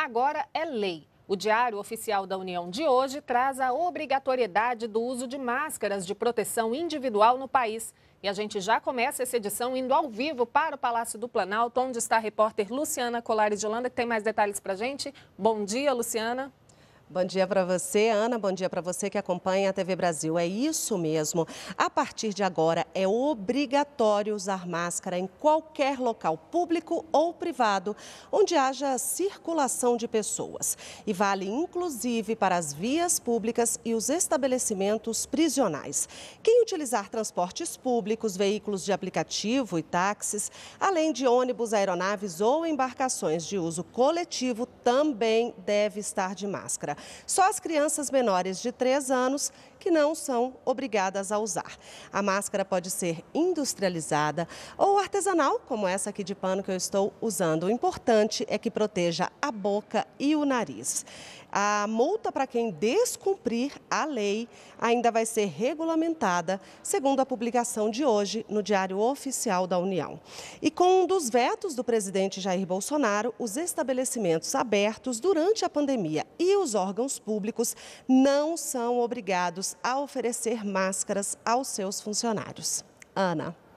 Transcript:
agora é lei. O Diário Oficial da União de hoje traz a obrigatoriedade do uso de máscaras de proteção individual no país. E a gente já começa essa edição indo ao vivo para o Palácio do Planalto, onde está a repórter Luciana Colares de Holanda, que tem mais detalhes para a gente. Bom dia, Luciana. Bom dia para você, Ana. Bom dia para você que acompanha a TV Brasil. É isso mesmo. A partir de agora é obrigatório usar máscara em qualquer local público ou privado onde haja circulação de pessoas. E vale inclusive para as vias públicas e os estabelecimentos prisionais. Quem utilizar transportes públicos, veículos de aplicativo e táxis, além de ônibus, aeronaves ou embarcações de uso coletivo, também deve estar de máscara. Só as crianças menores de 3 anos que não são obrigadas a usar. A máscara pode ser industrializada ou artesanal, como essa aqui de pano que eu estou usando. O importante é que proteja a boca e o nariz. A multa para quem descumprir a lei ainda vai ser regulamentada, segundo a publicação de hoje no Diário Oficial da União. E com um dos vetos do presidente Jair Bolsonaro, os estabelecimentos abertos durante a pandemia e os órgãos públicos não são obrigados a oferecer máscaras aos seus funcionários. Ana.